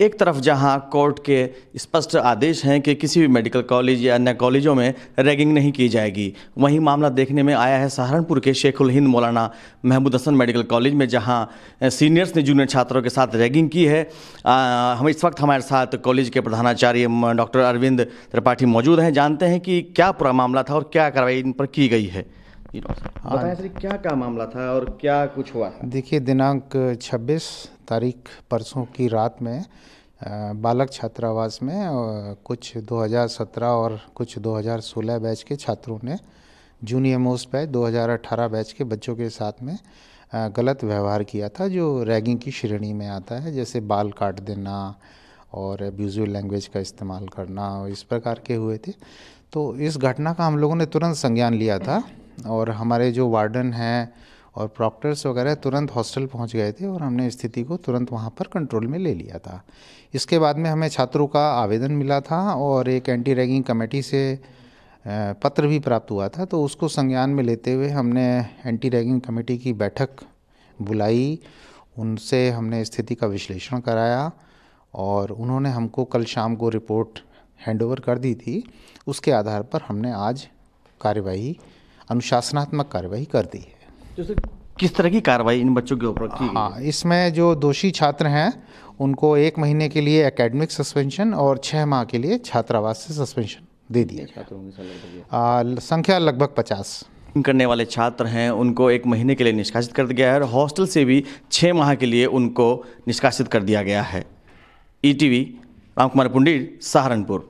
एक तरफ जहां कोर्ट के स्पष्ट आदेश हैं कि किसी भी मेडिकल कॉलेज या अन्य कॉलेजों में रैगिंग नहीं की जाएगी वहीं मामला देखने में आया है सहारनपुर के शेखुल हिंद मौलाना महमूद हसन मेडिकल कॉलेज में जहां सीनियर्स ने जूनियर छात्रों के साथ रैगिंग की है आ, हम इस वक्त हमारे साथ कॉलेज के प्रधानाचार्य डॉक्टर अरविंद त्रिपाठी मौजूद हैं जानते हैं कि क्या पूरा मामला था और क्या कार्रवाई इन पर की गई है हाँ। बताएं सर क्या क्या मामला था और क्या कुछ हुआ देखिए दिनांक 26 तारीख परसों की रात में बालक छात्रावास में कुछ 2017 और कुछ 2016 बैच के छात्रों ने जूनियर मोस्ट बैच 2018 बैच के बच्चों के साथ में गलत व्यवहार किया था जो रैगिंग की श्रेणी में आता है जैसे बाल काट देना और एब्यूजिव लैंग्वेज का इस्तेमाल करना इस प्रकार के हुए थे तो इस घटना का हम लोगों ने तुरंत संज्ञान लिया था और हमारे जो वार्डन हैं और प्रॉक्टर्स वगैरह तुरंत हॉस्टल पहुंच गए थे और हमने स्थिति को तुरंत वहां पर कंट्रोल में ले लिया था इसके बाद में हमें छात्रों का आवेदन मिला था और एक एंटी रैगिंग कमेटी से पत्र भी प्राप्त हुआ था तो उसको संज्ञान में लेते हुए हमने एंटी रैगिंग कमेटी की बैठक बुलाई उनसे हमने स्थिति का विश्लेषण कराया और उन्होंने हमको कल शाम को रिपोर्ट हैंडओवर कर दी थी उसके आधार पर हमने आज कार्यवाही अनुशासनात्मक कार्रवाई कर दी है जैसे किस तरह की कार्रवाई इन बच्चों के ऊपर की हाँ इसमें जो दोषी छात्र हैं उनको एक महीने के लिए एकेडमिक सस्पेंशन और छः माह के लिए छात्रावास से सस्पेंशन दे दिया गया संख्या लगभग पचास करने वाले छात्र हैं उनको एक महीने के लिए निष्कासित कर दिया गया है और हॉस्टल से भी छः माह के लिए उनको निष्कासित कर दिया गया है E e T V Ram Kumar Pundir Saharanpur